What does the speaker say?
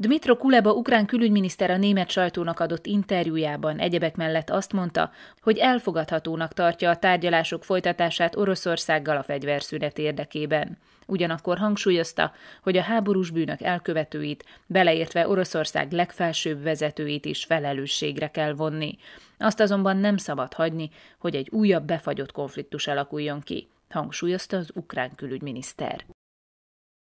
Dmitro Kuleba ukrán külügyminiszter a német sajtónak adott interjújában egyebek mellett azt mondta, hogy elfogadhatónak tartja a tárgyalások folytatását Oroszországgal a fegyverszünet érdekében. Ugyanakkor hangsúlyozta, hogy a háborús bűnök elkövetőit, beleértve Oroszország legfelsőbb vezetőit is felelősségre kell vonni. Azt azonban nem szabad hagyni, hogy egy újabb befagyott konfliktus alakuljon ki, hangsúlyozta az ukrán külügyminiszter.